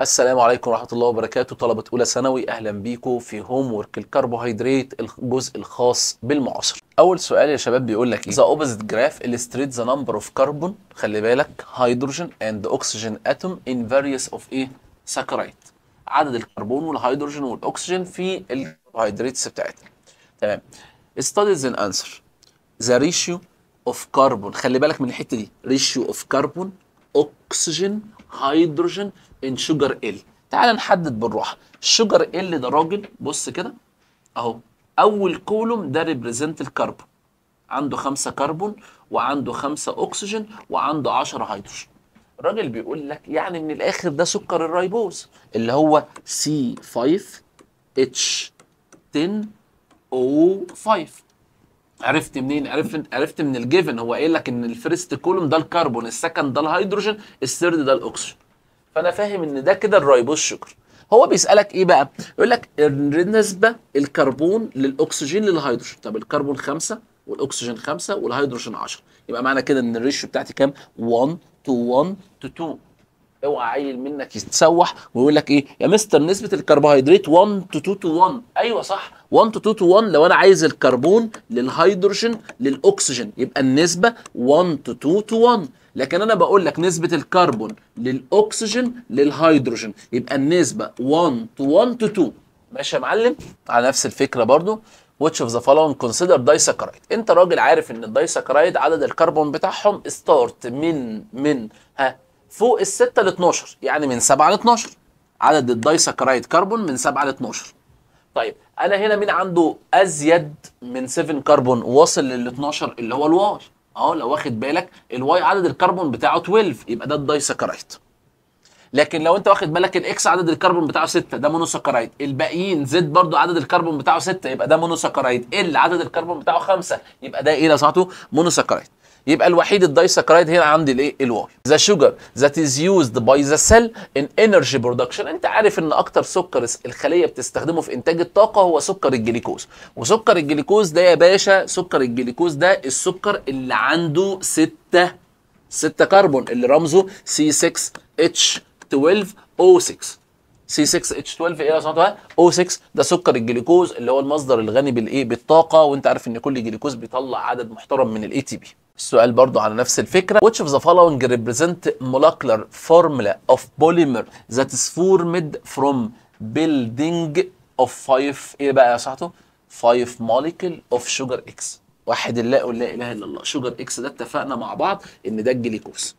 السلام عليكم ورحمة الله وبركاته طلبة أولى ثانوي أهلا بيكم في هوم ورك الكربوهيدرات الجزء الخاص بالمعاصر أول سؤال يا شباب بيقول لك إيه؟ ذا اوبزيت جراف illustrates ذا نمبر اوف كربون خلي بالك هيدروجين اند اوكسجين اتوم ان various اوف إيه؟ ساكرايت عدد الكربون والهيدروجين والأكسجين في الكربوهيدراتس بتاعتنا تمام ستاديز ان انسر ذا ريشيو اوف كربون خلي بالك من الحته دي ريشيو اوف كربون اوكسجين هيدروجين ان شوجر ال تعال نحدد بالراحه شوجر ال ده راجل بص كده اهو اول كولوم ده ريبريزنت الكربون عنده خمسة كربون وعنده خمسة أكسجين وعنده عشرة هيدروجين الراجل بيقول لك يعني من الآخر ده سكر الريبوز اللي هو C5H10O5 عرفت منين عرفت عرفت من الجيفن هو قايل لك ان الفيرست كولوم ده الكربون السكند ده الهيدروجين الثيرد ده الاكسجين فانا فاهم ان ده كده الريبوز شكر هو بيسالك ايه بقى يقول لك النسبه الكربون للاكسجين للهيدروجين طب الكربون 5 والاكسجين 5 والهيدروجين 10 يبقى معنى كده ان الريشيو بتاعتي كام 1 تو 1 تو 2 اوعى عيل منك يتسوح ويقول لك ايه يا مستر نسبه الكربوهيدرات 1 تو 2 تو 1 ايوه صح 1 تو 2 تو 1 لو انا عايز الكربون للهيدروجين للاكسجين يبقى النسبه 1 تو 2 تو 1 لكن انا بقول لك نسبه الكربون للاكسجين للهيدروجين يبقى النسبه 1 تو 1 تو 2 ماشي يا معلم على نفس الفكره برضو اوف ذا the كونسيدر داي سكرايد انت راجل عارف ان الدايساكرايد عدد الكربون بتاعهم ستارت من من ها فوق ال 6 ل 12 يعني من 7 ل 12 عدد الدايسكرايد كربون من 7 ل 12 طيب انا هنا مين عنده ازيد من 7 كربون واصل لل 12 اللي هو الواي اهو لو واخد بالك الواي عدد الكربون بتاعه 12 يبقى ده الدايسكرايد لكن لو انت واخد بالك الاكس عدد الكربون بتاعه 6 ده مونوساكرايد الباقيين زد برضو عدد الكربون بتاعه 6 يبقى ده مونوساكرايد ال عدد الكربون بتاعه 5 يبقى ده ايه لو سمحتوا مونوساكرايد يبقى الوحيد سكرايد هنا عندي الايه الواي ذا شوجر ذات از يوزد باي ذا سيل ان انرجي برودكشن انت عارف ان اكتر سكر الخليه بتستخدمه في انتاج الطاقه هو سكر الجليكوز وسكر الجليكوز ده يا باشا سكر الجليكوز ده السكر اللي عنده 6 6 كربون اللي رمزه C6H12O6 C6H12 ايه يا صاحبي O6 ده سكر الجليكوز اللي هو المصدر الغني بالايه بالطاقه وانت عارف ان كل جليكوز بيطلع عدد محترم من الاي تي بي السؤال برضو على نفس الفكرة which of the following represent molecular formula of polymer that is formed from building of five ايه بقى يا صاحبته five molecule of sugar X واحد لا لا اله الا الله شوجر اكس ده اتفقنا مع بعض ان ده الجليكوز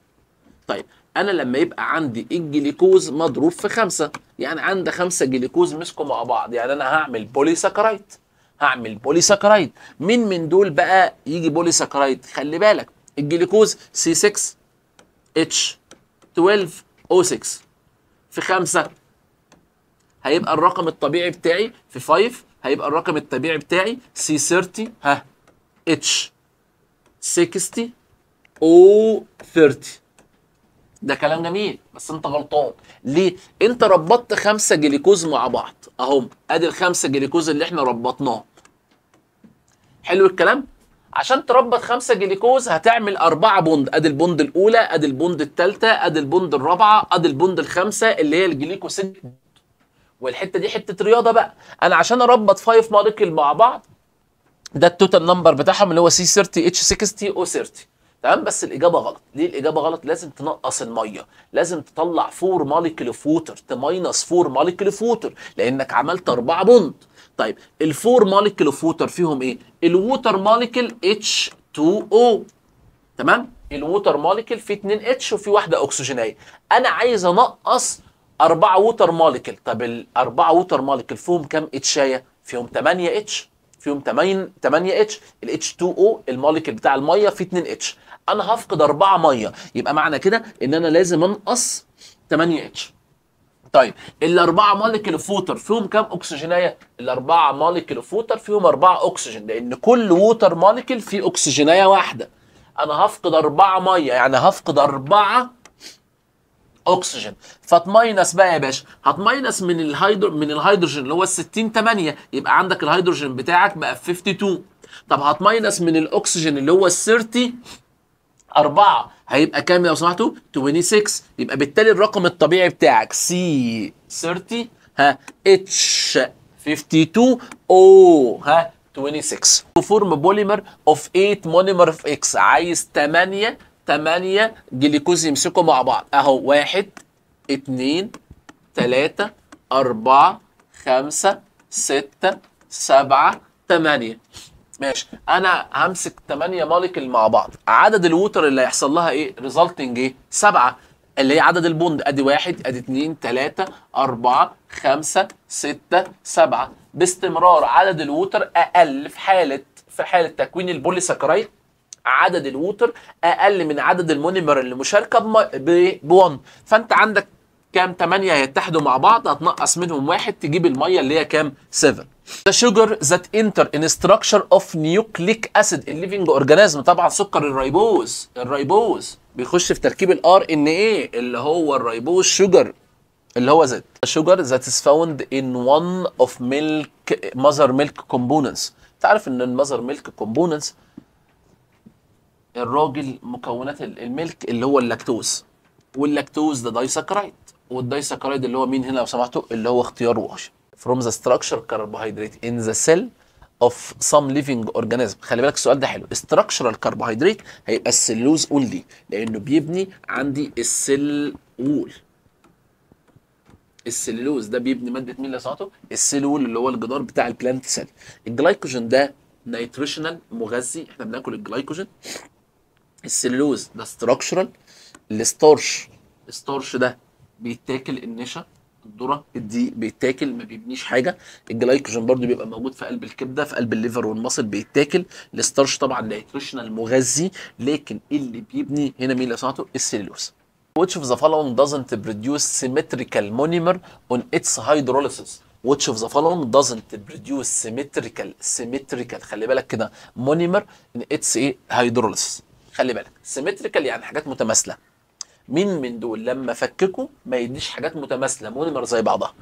طيب انا لما يبقى عندي الجليكوز مضروب في خمسة يعني عندي خمسة جليكوز مسكوا مع بعض يعني انا هعمل بولي سكرايت هعمل بوليساكرايد مين من دول بقى يجي بوليساكرايد خلي بالك الجليكوز سي 6 اتش 12 او 6 في 5 هيبقى الرقم الطبيعي بتاعي في 5 هيبقى الرقم الطبيعي بتاعي سي 30 ها اتش 60 او 30 ده كلام جميل بس انت غلطان ليه انت ربطت 5 جليكوز مع بعض اهو ادي الخمسه جليكوز اللي احنا ربطناه حلو الكلام عشان تربط خمسة جليكوز هتعمل أربعة بوند أدي البوند الأولى أدي البوند الثالثة أدي البوند الرابعة أدي البوند الخامسة اللي هي الجليكوسيد والحتة دي حتة رياضة بقى أنا عشان أربط 5 ماركل مع بعض ده التوتال نمبر بتاعهم اللي هو سي 30 اتش 60 او 30 تمام بس الاجابه غلط ليه الاجابه غلط لازم تنقص الميه لازم تطلع 4 موليكيول اوف ووتر تماينس 4 موليكيول اوف ووتر لانك عملت 4 بوند طيب ال 4 موليكيول اوف ووتر فيهم ايه الووتر موليكيول اتش 2 او تمام الووتر موليكيول فيه 2 اتش وفي واحده اكسجينيه انا عايز انقص 4 ووتر موليكيول طب الاربعه ووتر موليكيول فيهم كام اتشايه فيهم 8 اتش فيهم 8 8 اتش الاتش 2 او الموليكيول بتاع الميه فيه 2 اتش انا هفقد 4 ميه يبقى معنى كده ان انا لازم انقص 8 اتش طيب الاربعه موليكيول اوف ووتر فيهم كام اكسجينيه؟ الاربعه موليكيول اوف ووتر فيهم اربعه اكسجين لان كل ووتر موليكيول فيه اكسجينيه واحده انا هفقد اربعه ميه يعني هفقد اربعه اكسجين فتماينس بقى يا باشا هتماينس من الهيدرو من الهيدروجين اللي هو ال 60 8 يبقى عندك الهيدروجين بتاعك بقى 52 طب هتماينس من الاكسجين اللي هو ال 30 4 هيبقى كام لو سمحتوا 26 يبقى بالتالي الرقم الطبيعي بتاعك سي 30 ها اتش 52 او ها 26 فورم بوليمر اوف 8 مونيمر اوف اكس عايز 8 8 جليكوز يمسكوا مع بعض اهو واحد اتنين تلاتة أربعة خمسة ستة سبعة تمانية ماشي انا همسك 8 مولكيول مع بعض عدد الووتر اللي هيحصل لها ايه ريزلتنج ايه 7 اللي هي عدد البوند ادي واحد ادي اتنين تلاتة اربعة خمسة ستة سبعة باستمرار عدد الووتر اقل في حالة في حالة تكوين البوليساكرايد عدد الووتر اقل من عدد المونيمر اللي مشاركه ب 1 فانت عندك كام 8 هيتحدوا مع بعض هتنقص منهم واحد تجيب الميه اللي هي كام 7 The sugar that enter in structure of nucleic acid in living organism طبعا سكر الريبوز الريبوز بيخش في تركيب الار ان ايه اللي هو الريبوز شوجر اللي هو زيت sugar that is found in one of milk mother milk components تعرف ان المذر ميلك components الراجل مكونات الملك اللي هو اللاكتوز واللاكتوز ده دايسكرايد والدايسكرايد اللي هو مين هنا لو سمحتوا اللي هو اختيار واش فروم ذا ستراكشر كاربوهيدرات ان ذا سيل اوف سام ليفنج اورجانيزم خلي بالك السؤال ده حلو structural كاربوهيدرات هيبقى السلوز اونلي لانه بيبني عندي السل وول السلولوز ده بيبني ماده مين لو صنعته السيل وول اللي هو الجدار بتاع البلانت سيل الجلايكوجين ده نيتريشنال مغذي احنا بناكل الجلايكوجين السلوز ده ستراكشرال الستارش الستارش ده بيتاكل النشا الذره دي بيتاكل ما بيبنيش حاجه الجلايكوجين برده بيبقى موجود في قلب الكبده في قلب الليفر والمصل بيتاكل الستارش طبعا نيتريشنال مغذي لكن اللي بيبني هنا مين اللي صنعته السلوز which of the following doesn't produce symmetrical monomer on its hydrolysis which of the following doesn't produce symmetrical symmetrical خلي بالك كده monomer in its ايه hydrolysis خلي بالك سيمتريكال يعني حاجات متماثله مين من دول لما فككوا ما يديش حاجات متماثله مونيمر زي بعضها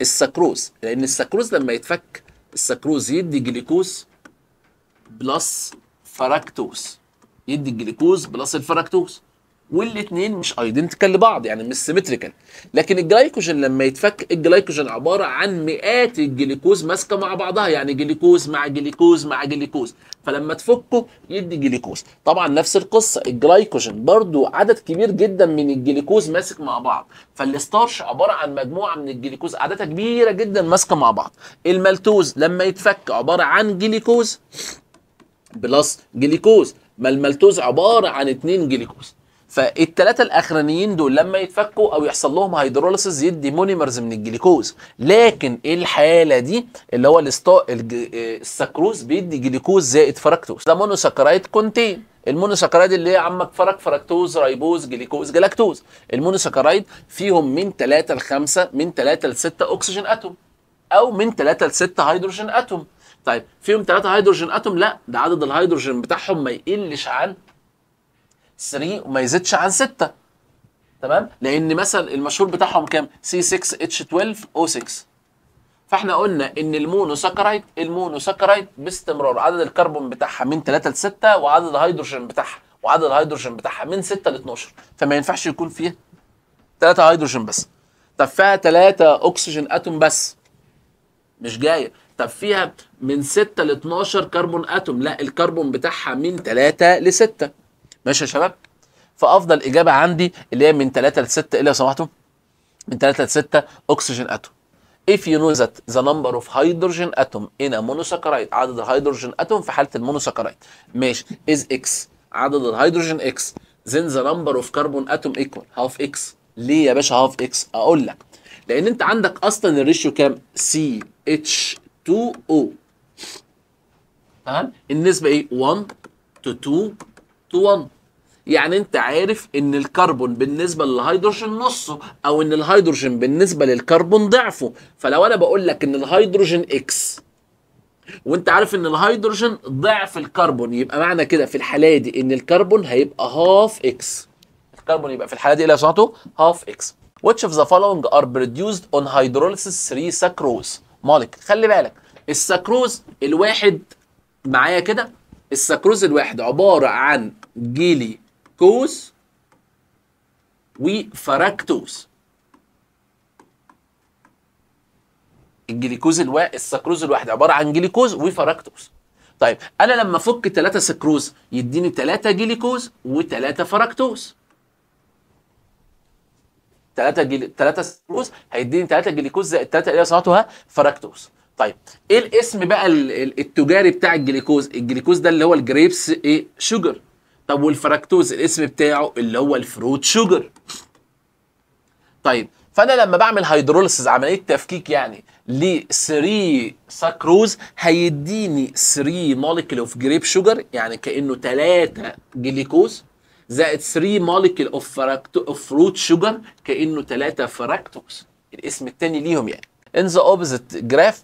السكروز لان السكروز لما يتفك السكروز يدي جليكوز بلس فراكتوز يدي الجليكوز بلس الفراكتوز والاثنين مش ايدنتيكال لبعض يعني مش سيمتريكال لكن الجلايكوجين لما يتفك الجلايكوجين عباره عن مئات الجليكوز ماسكه مع بعضها يعني جليكوز مع جليكوز مع جليكوز فلما تفكه يدي جليكوز طبعا نفس القصه الجلايكوجين برضو عدد كبير جدا من الجليكوز ماسك مع بعض فالستارش عباره عن مجموعه من الجليكوز عددها كبيره جدا ماسكه مع بعض المالتوز لما يتفك عباره عن جليكوز بلس جليكوز ما المالتوز عباره عن اثنين جليكوز فالثلاثه الاخرانيين دول لما يتفكوا او يحصل لهم هيدروليسيس يدي مونيمرز من الجليكوز لكن الحاله دي اللي هو الستا... السكروز بيدي جليكوز زائد فركتوز ده مونوساكرايد كونتين المونوساكرايد اللي هي عمك فرك فركتوز رايبوز جليكوز جلاكتوز المونوساكرايد فيهم من 3 ل 5 من 3 ل 6 اكسجين اتوم او من 3 ل 6 هيدروجين اتوم طيب فيهم 3 هيدروجين اتوم لا ده عدد الهيدروجين بتاعهم ما يقلش عن 3 وما يزيدش عن 6 تمام لان مثلا المشهور بتاعهم كام سي 6 اتش 12 او 6 فاحنا قلنا ان المونوساكرايد المونوساكرايد باستمرار عدد الكربون بتاعها من 3 ل 6 وعدد الهيدروجين بتاعها وعدد الهيدروجين بتاعها من 6 ل 12 فما ينفعش يكون فيها 3 هيدروجين بس طب فيها 3 اكسجين اتوم بس مش جايه طب فيها من 6 ل 12 كربون اتوم لا الكربون بتاعها من 3 ل 6 ماشي يا شباب فافضل اجابه عندي اللي هي من 3 ل 6 ايه اللي سمحتوا من 3 ل 6 اكسجين اتوم if you know that the number of hydrogen atom in a monosaccharide عدد الهيدروجين اتوم في حاله المونوساكرايد ماشي is x عدد الهيدروجين x then the number of carbon atom equal half x ليه يا باشا half اكس اقول لك لان انت عندك اصلا الريشيو كام سي اتش 2 او تمام النسبه ايه 1 تو 2 تو 1 يعني انت عارف ان الكربون بالنسبه للهيدروجين نصه او ان الهيدروجين بالنسبه للكربون ضعفه فلو انا بقول لك ان الهيدروجين اكس وانت عارف ان الهيدروجين ضعف الكربون يبقى معنى كده في الحاله دي ان الكربون هيبقى هاف اكس الكربون يبقى في الحاله دي ايه اللي صنعته هاف اكس which of the following are produced on hydrolysis 3 سكروز مالك خلي بالك السكروز الواحد معايا كده السكروز الواحد عباره عن جيلي كوز وفركتوز الجليكوز الواحد السكروز الواحد عباره عن جليكوز وفركتوز طيب انا لما افك 3 سكروز يديني 3 جليكوز و3 فركتوز 3 جلي 3 سكروز هيديني 3 جليكوز زائد 3 اللي صنعتها فركتوز طيب ايه الاسم بقى التجاري بتاع الجليكوز الجليكوز ده اللي هو الجريبس ايه شوجر طب والفركتوز الاسم بتاعه اللي هو الفروت شوجر طيب فانا لما بعمل هيدروليسز عمليه تفكيك يعني ل 3 ساكروز هيديني 3 مولكيول اوف جريب شوجر يعني كانه 3 جليكوز زائد 3 مولكيول اوف اوف فروت شوجر كانه 3 فراكتوز الاسم الثاني ليهم يعني ان ذا اوبزيت جراف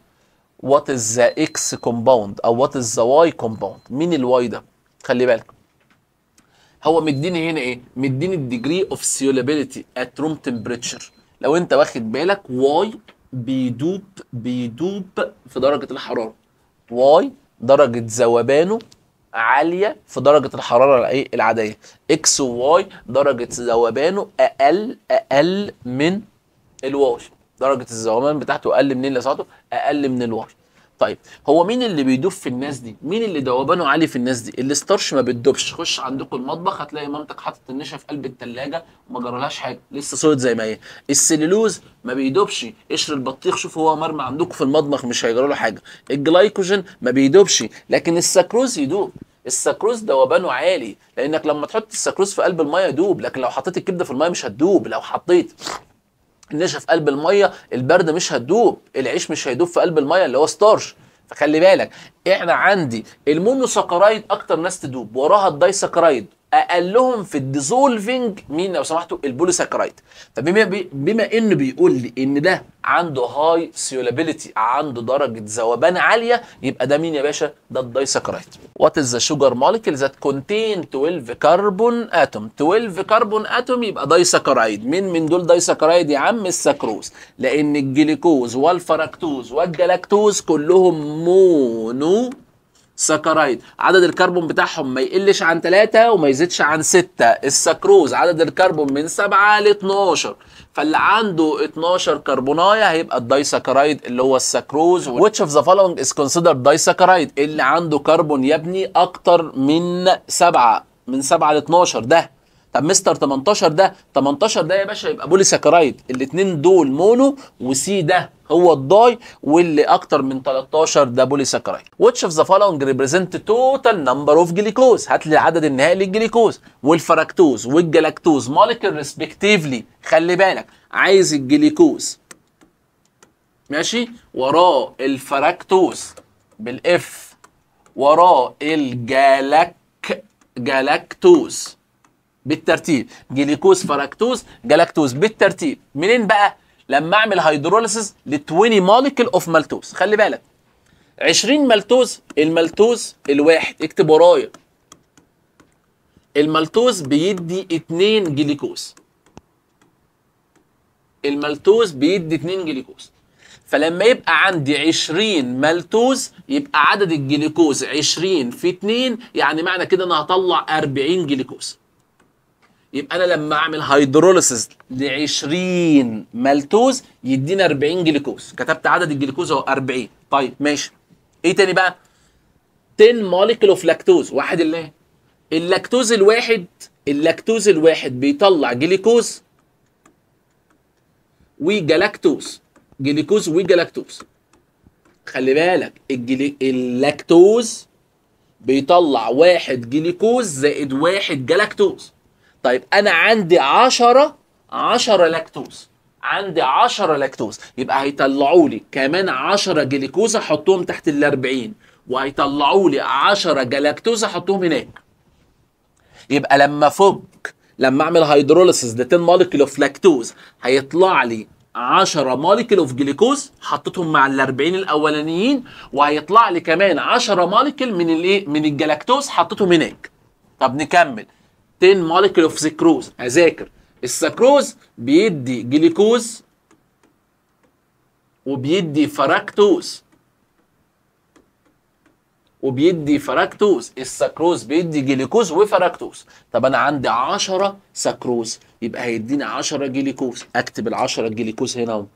وات از ذا اكس كومباوند او وات از ذا واي كومباوند مين الواي ده خلي بالك هو مديني هنا ايه مديني الديجري اوف سيولابيليتي ات روم تمبريتشر لو انت واخد بالك واي بيدوب بيدوب في درجه الحراره واي درجه ذوبانه عاليه في درجه الحراره الايه العاديه اكس وواي درجه ذوبانه اقل اقل من الواي درجه الزومان بتاعته اقل من اللي صعده اقل من الورد. طيب هو مين اللي بيدوب في الناس دي مين اللي ذوبانه عالي في الناس دي الستارش ما بتدوبش خش عندكم المطبخ هتلاقي مامتك حاطط النشا في قلب التلاجة وما جرالهاش حاجه لسه صوت زي ما هي السليلوز ما بيدوبش قشر البطيخ شوف هو مرمى عندكم في المطبخ مش هيجرى له حاجه الجلايكوجين ما بيدوبش لكن السكروز يدوب السكروز ذوبانه عالي لانك لما تحط السكروز في قلب الميه يدوب لكن لو حطيت الكبده في الميه مش هتدوب لو حطيت النشا في قلب الميه البرد مش هتدوب العيش مش هيدوب في قلب الميه اللي هو ستارش فخلي بالك احنا عندي المونوساكرايد اكتر ناس تدوب وراها الدايساكرايد اقلهم في الديزولفنج مين لو سمحتوا البوليساكرايد فبما بما انه بيقول لي ان ده عنده هاي سيولابيلتي عنده درجه ذوبان عاليه يبقى ده مين يا باشا ده الدايساكرايد وات از ذا شوجر مولكيول ذات كونتين 12 كربون اتوم 12 كربون اتوم يبقى دايساكرايد مين من دول دايساكرايد يا عم السكروز لان الجليكوز والفركتوز والجلاكتوز كلهم مونو سكرايد عدد الكربون بتاعهم ما يقلش عن 3 وما يزيدش عن 6 السكروز عدد الكربون من 7 ل 12 فاللي عنده 12 كربونايه هيبقى الدايسكرايد اللي هو السكروز which of the following is considered دايسكرايد اللي عنده كربون يا ابني اكتر من 7 من 7 ل 12 ده طب مستر 18 ده 18 ده يا باشا يبقى بولي ساكرايد الاثنين دول مونو وسي ده هو الضاي واللي اكتر من 13 ده بولي ساكرايد واتش اوف ذا فالونج ريبريزنت توتال نمبر اوف جليكوز هات لي العدد النهائي للجليكوز والفركتوز والجلاكتوز مولكيول ريسبكتيفلي خلي بالك عايز الجليكوز ماشي وراه الفركتوز بالاف وراه الجلاك جلاكتوز بالترتيب جليكوز فراكتوز جلاكتوز بالترتيب منين بقى لما اعمل هيدروليسيس ل 20 مولكيول اوف مالتوز خلي بالك 20 مالتوز المالتوز الواحد اكتب ورايا المالتوز بيدي 2 جليكوز المالتوز بيدي 2 جليكوز فلما يبقى عندي 20 مالتوز يبقى عدد الجليكوز 20 في 2 يعني معنى كده انا هطلع 40 جليكوز يبقى انا لما اعمل هيدروليسيس ل 20 مالتوز يديني 40 جلوكوز كتبت عدد الجلوكوز اهو 40 طيب ماشي ايه تاني بقى 10 مولكيول اوف لاكتوز واحد اللي إيه؟ اللاكتوز الواحد اللاكتوز الواحد بيطلع جليكوز وجلاكتوز جليكوز وجلاكتوز خلي بالك الجلي... اللاكتوز بيطلع واحد جليكوز زائد واحد جلاكتوز طيب انا عندي 10 10 لاكتوز عندي 10 لاكتوز يبقى هيطلعوا لي كمان 10 جليكوز احطهم تحت ال 40 وهيطلعوا لي 10 جلاكتوز احطهم هناك يبقى لما فك لما اعمل هيدروليسيس ل 10 مولكيول اوف لاكتوز هيطلع لي 10 مولكيول اوف جليكوز حطيتهم مع ال 40 الاولانيين وهيطلع لي كمان 10 مولكيول من الايه من الجلاكتوز حطيتهم هناك طب نكمل 10 مولكيول اوف سكروز اذاكر السكروز بيدي جليكوز وبيدي فراكتوز وبيدي فراكتوز السكروز بيدي جليكوز وفراكتوز طب انا عندي 10 سكروز يبقى هيديني 10 جليكوز اكتب ال 10 جليكوز هنا اهو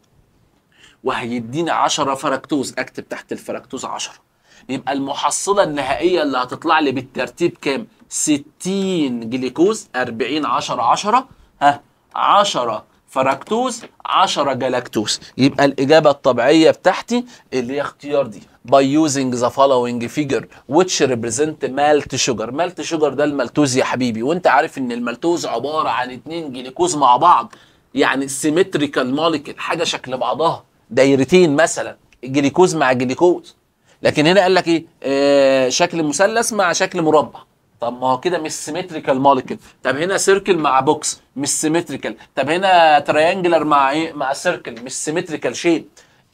وهيديني 10 فراكتوز اكتب تحت الفراكتوز 10 يبقى المحصله النهائيه اللي هتطلع لي بالترتيب كام 60 جليكوز 40 10 10 ها 10 فركتوز 10 جلاكتوز يبقى الإجابة الطبيعية بتاعتي اللي هي اختيار دي by using the following figure which represent malt sugar malt sugar ده المالتوز يا حبيبي وانت عارف ان المالتوز عبارة عن اتنين جليكوز مع بعض يعني سيمتريكال موليكيول حاجة شكل بعضها دايرتين مثلا جليكوز مع جليكوز لكن هنا قال لك ايه آه شكل مثلث مع شكل مربع طب ما هو كده مش سيمتريكال مولكيول طب هنا سيركل مع بوكس مش سيمتريكال طب هنا تريانجلر مع ايه مع سيركل مش سيمتريكال شيء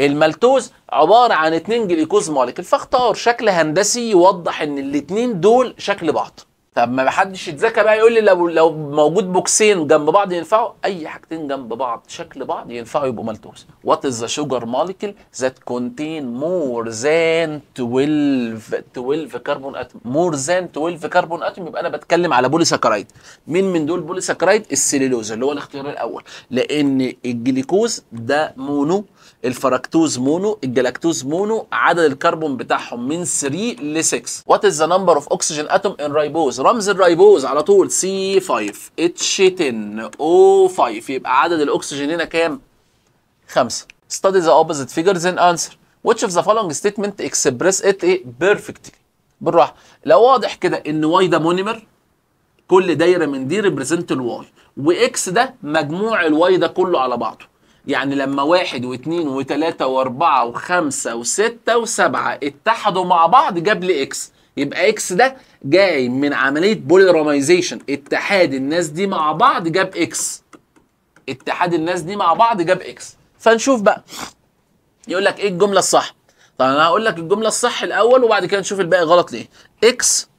المالتوز عباره عن اتنين جليكوز مولكيول فاختار شكل هندسي يوضح ان الاتنين دول شكل بعض طب ما حدش يتذكى بقى يقول لي لو لو موجود بوكسين جنب بعض ينفعوا اي حاجتين جنب بعض شكل بعض ينفعوا يبقوا مالتوز وات از ذا شوجر موليكيول ذات كونتين مور ذان 12 12 كربون اتوم مور ذان 12 كربون اتوم يبقى انا بتكلم على بولي ساكرايد مين من دول بولي ساكرايد السليلوز اللي هو الاختيار الاول لان الجليكوز ده مونو الفركتوز مونو الجلاكتوز مونو عدد الكربون بتاعهم من 3 ل 6 وات از ذا نمبر اوف اكسجين اتوم ان ريبوز رمز الريبوز على طول سي 5 اتش 10 او 5 يبقى عدد الاكسجين هنا كام 5 study the opposite figures and answer which of the following statement express it perfectly بالراحه لو واضح كده ان واي ده مونيمر كل دايره من دي ريبريزنت الواي واكس ده مجموع الواي ده كله على بعضه يعني لما واحد واثنين وثلاثة واربعة وخمسة وستة وسبعة اتحدوا مع بعض جاب لي اكس يبقى اكس ده جاي من عملية بوليراميزيشن اتحاد الناس دي مع بعض جاب اكس اتحاد الناس دي مع بعض جاب اكس فنشوف بقى يقول لك ايه الجملة الصح طب انا هقول لك الجملة الصح الاول وبعد كده نشوف الباقي غلط ليه اكس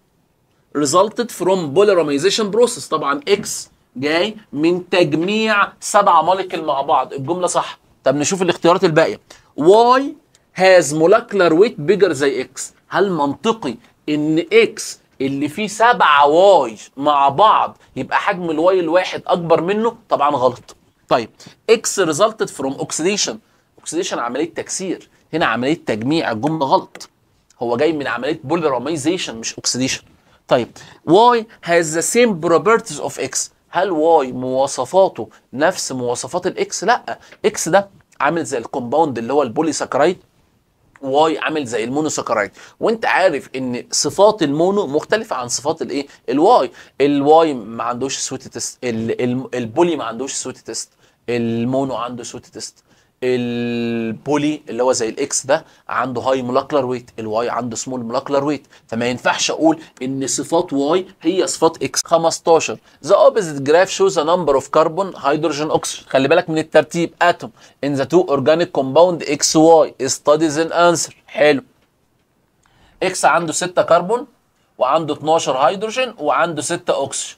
resulted from polymerization process طبعا اكس جاي من تجميع سبع مولكيول مع بعض الجمله صح طب نشوف الاختيارات الباقيه واي هاز molecular ويت بيجر زي اكس هل منطقي ان اكس اللي فيه سبعة واي مع بعض يبقى حجم الواي الواحد اكبر منه طبعا غلط طيب اكس ريزلتد فروم اوكسيديشن اوكسيديشن عمليه تكسير هنا عمليه تجميع الجمله غلط هو جاي من عمليه بولراميزيشن مش اوكسيديشن طيب واي هاز ذا سيم بروبرتيز اوف اكس هل واي مواصفاته نفس مواصفات الاكس لا اكس ده عامل زي الكومباوند اللي هو البولي ساكرايد واي عامل زي المونو ساكرايد وانت عارف ان صفات المونو مختلفه عن صفات الايه الواي الواي ما عندوش سويت تيست البولي ما عندوش سويت تيست المونو عنده سويت تيست البولي اللي هو زي الاكس ده عنده هاي مولكلر ويت الواي عنده سمول مولكلر ويت فما ينفعش اقول ان صفات واي هي صفات اكس 15 ذا اوبزيت جراف شوز ذا نمبر اوف كربون هيدروجين اكسجين خلي بالك من الترتيب اتوم ان ذا تو اورجانيك كومباوند اكس واي ستاديز ان انسر حلو اكس عنده 6 كربون وعنده 12 هيدروجين وعنده 6 اكسجين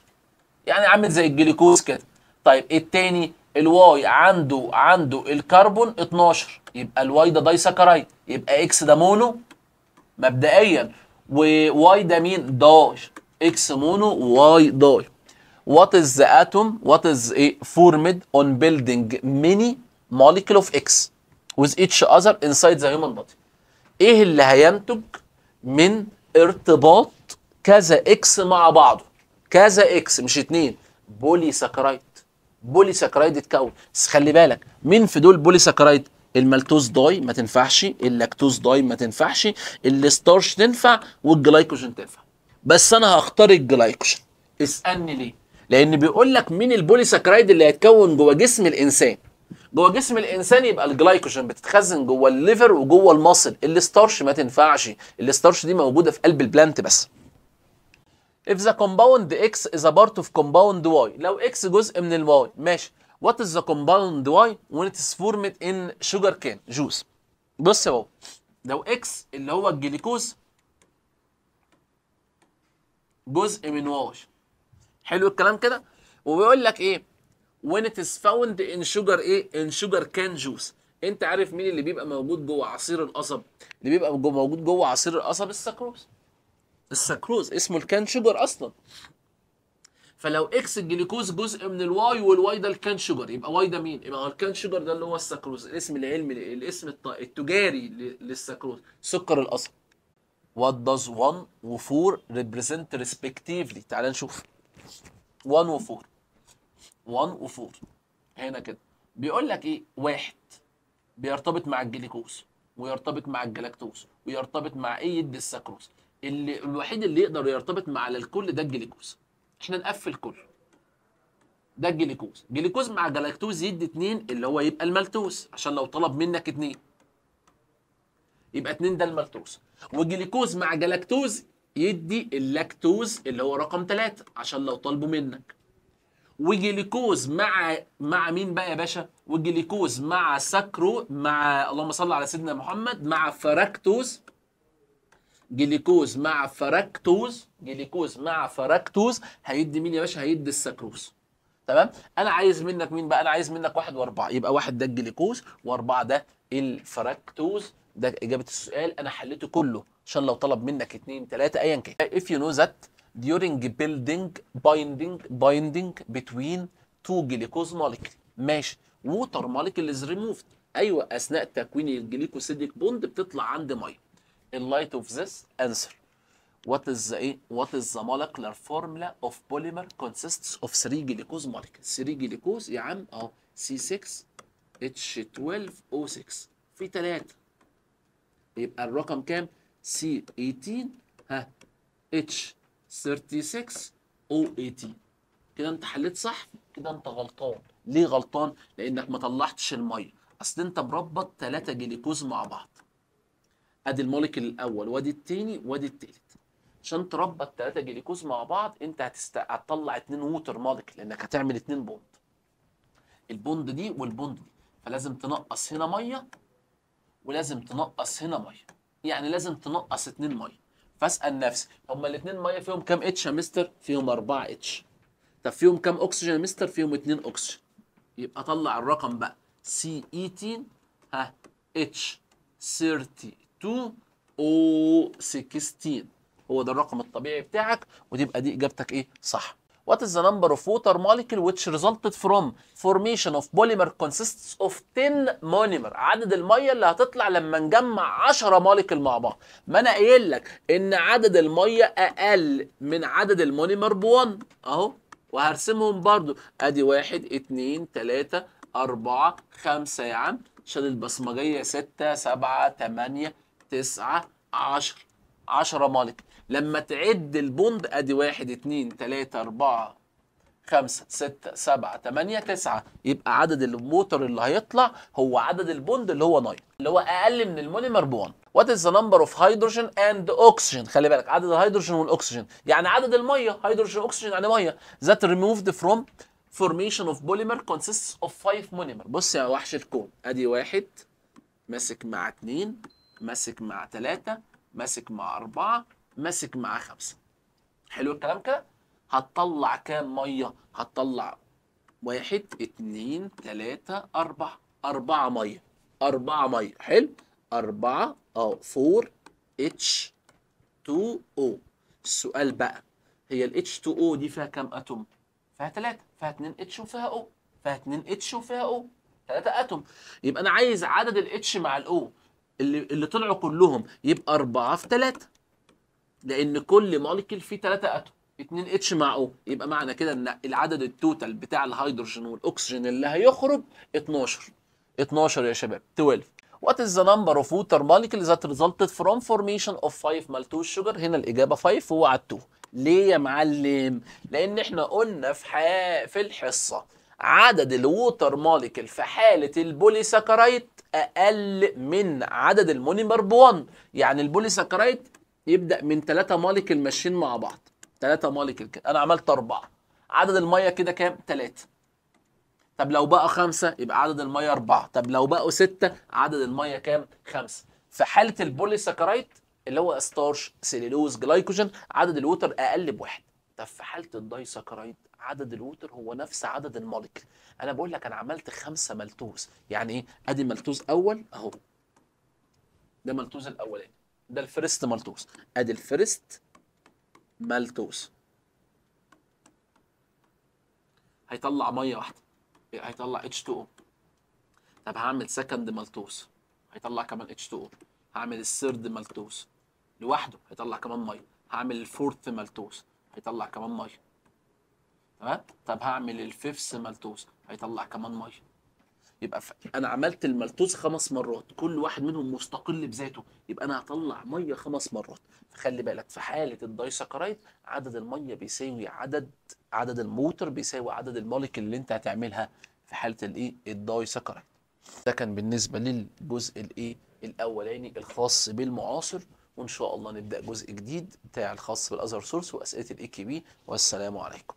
يعني عامل زي الجلوكوز كده طيب الثاني الواي عنده عنده الكربون 12 يبقى الواي ده دايسكرايد يبقى اكس ده مونو مبدئيا وواي ده مين داي اكس مونو واي داي وات از ذا اتوم وات از ايه فورمد اون بيلدينج ميني موليكول اوف اكس with each other inside the human body ايه اللي هينتج من ارتباط كذا اكس مع بعضه كذا اكس مش اتنين بولي سكرايد بولي ساكرايد اتكون بس خلي بالك مين في دول بولي ساكرايد المالتوز داي ما تنفعش اللاكتوز داي ما تنفعش الستارش تنفع والجلايكوجين تنفع بس انا هختار الجلايكوجين اسالني ليه لان بيقول لك مين البولي ساكرايد اللي هيتكون جوه جسم الانسان جوه جسم الانسان يبقى الجلايكوجين بتتخزن جوه الليفر وجوه المصل الستارش ما تنفعش الستارش دي موجوده في قلب البلانت بس if the compound x is a part of compound y لو x جزء من Y ماشي what is the compound y when it is formed in sugar cane juice بص بابا لو x اللي هو الجليكوز جزء من Y حلو الكلام كده وبيقول لك ايه when it is found in sugar ايه in sugar cane juice انت عارف مين اللي بيبقى موجود جوه عصير القصب اللي بيبقى موجود جوه عصير القصب السكروز السكروز اسمه شوجر اصلا فلو اكس الجلوكوز جزء من الواي والواي ده شوجر يبقى واي ده مين؟ يبقى شوجر ده اللي هو السكروز الاسم العلمي الاسم التجاري للسكروز سكر الاصل What does 1 و 4 represent respectively؟ تعال نشوف 1 و 4 1 و 4 هنا كده بيقول لك ايه؟ واحد بيرتبط مع الجليكوز ويرتبط مع الجلاكتوز ويرتبط مع ايه السكروز اللي الوحيد اللي يقدر يرتبط مع الكل ده الجليكوز احنا نقفل كل ده الجليكوز جليكوز مع جلاكتوز يدي اتنين اللي هو يبقى المالتوز عشان لو طلب منك اتنين يبقى اتنين ده المالتوز وجليكوز مع جلاكتوز يدي اللاكتوز اللي هو رقم تلاتة عشان لو طلبوا منك وجليكوز مع مع مين بقى يا باشا؟ وجليكوز مع سكرو مع اللهم صل على سيدنا محمد مع فراكتوز جليكوز مع فركتوز جليكوز مع فركتوز هيدي مين يا باشا هيدي السكروز تمام انا عايز منك مين بقى انا عايز منك واحد واربعه يبقى واحد ده الجليكوز واربعه ده الفركتوز ده اجابه السؤال انا حليته كله عشان لو طلب منك اتنين تلاته ايا كان if you know that during building binding binding between two glucose molecule ماشي water molecule is removed ايوه اثناء تكوين الجليكوسيديك بوند بتطلع عند ميه in light of this answer what is the what is the molecular formula of polymer consists of three glucose molecules three glucose يا عم اهو C6H12O6 في ثلاثة يبقى الرقم كام C18 ها H36O18 كده انت حليت صح كده انت غلطان ليه غلطان لانك ما طلعتش الميه اصل انت مربط ثلاثة جليكوز مع بعض ادي الموليكيول الاول وادي الثاني وادي الثالث عشان تربط الثلاثه جليكوز مع بعض انت هتست... هتطلع اثنين ووتر موليكيول لانك هتعمل اثنين بوند البوند دي والبوند دي فلازم تنقص هنا ميه ولازم تنقص هنا ميه يعني لازم تنقص اثنين ميه فاسال نفسي هما الاثنين ميه فيهم كام اتش يا مستر فيهم 4 اتش طب فيهم كام اكسجين يا مستر فيهم 2 اكسجين يبقى طلع الرقم بقى سي 18 e ها اتش 30 2 او 16 هو ده الرقم الطبيعي بتاعك وتبقى دي اجابتك ايه صح What is the number of water molecule which resulted from formation of polymer consists of 10 monomer عدد الميه اللي هتطلع لما نجمع 10 مولكيول مع بعض ما انا قايل لك ان عدد الميه اقل من عدد المونيمر ب1 اهو وهرسمهم برده ادي 1 2 3 4 5 يا عم شال البصمجيه 6 7 8 تسعة عشر عشرة مالك لما تعد البوند ادي واحد اتنين تلاتة اربعة خمسة ستة سبعة تمانية تسعة يبقى عدد الموتر اللي هيطلع هو عدد البوند اللي هو ناين اللي هو اقل من المونيمر بون وات از ذا نمبر اوف هيدروجين اند اوكسجين خلي بالك عدد الهيدروجين والاكسجين يعني عدد الميه هيدروجين اوكسجين يعني ميه ذات ريموفد فروم فورميشن اوف بوليمر كونسيست اوف five مونيمر بص يا وحش الكون ادي واحد ماسك مع اتنين ماسك مع ثلاثة ماسك مع أربعة ماسك مع خمسة حلو الكلام كده هتطلع كام مية هتطلع واحد اتنين تلاتة أربعة أربعة مية أربعة مية حلو أربعة أه فور اتش تو او السؤال بقى هي ال H2O دي فيها كام اتوم؟ فيها تلاتة فيها 2 اتش وفيها او فيها 2 اتش وفيها او تلاتة اتوم يبقى انا عايز عدد ال H مع الاو اللي اللي طلعوا كلهم يبقى 4 في 3 لان كل مولكيول فيه 3 اتوم 2 اتش مع او يبقى معنى كده ان العدد التوتال بتاع الهيدروجين والاكسجين اللي هيخرج 12 12 يا شباب 12 وات از ذا نمبر اوف ووتر مولكيول ذات ريزلتد فروم فورميشن اوف 5 مالتوز شوجر هنا الاجابه 5 على 2 ليه يا معلم لان احنا قلنا في في الحصه عدد الووتر مولكيول في حاله البوليساكرايد اقل من عدد المونيمر ب 1 يعني البوليساكرايد يبدا من 3 ماليكل ماشيين مع بعض 3 ماليكل كده انا عملت 4 عدد الميه كده كام 3 طب لو بقى 5 يبقى عدد الميه 4 طب لو بقى 6 عدد الميه كام 5 في حاله البوليساكرايد اللي هو ستارش سيلولوز جلايكوجين عدد الوتر اقل بواحد طب في حاله الداي سكرايد عدد الوتر هو نفس عدد المولكيول انا بقول لك انا عملت خمسه ملتوز يعني ايه ادي ملتوز اول اهو ده ملتوز الاولاني ده الفيرست ملتوز ادي الفيرست ملتوز هيطلع ميه واحده هيطلع H2O طب هعمل سكند ملتوز هيطلع كمان H2O هعمل الثيرد ملتوز لوحده هيطلع كمان ميه هعمل الفورث ملتوز هيطلع كمان ميه تمام طب هعمل الفيفس ملتوز هيطلع كمان ميه يبقى ف... انا عملت الملتوز خمس مرات كل واحد منهم مستقل بذاته يبقى انا هطلع ميه خمس مرات فخلي بالك في حاله الدايسكرايد عدد الميه بيساوي عدد عدد الموتر بيساوي عدد المولك اللي انت هتعملها في حاله الايه الدايسكرايد ده كان بالنسبه للجزء الايه الاولاني الخاص بالمعاصر وإن شاء الله نبدأ جزء جديد بتاع الخاص بالأزهر سورس وأسئلة الإي كي بي والسلام عليكم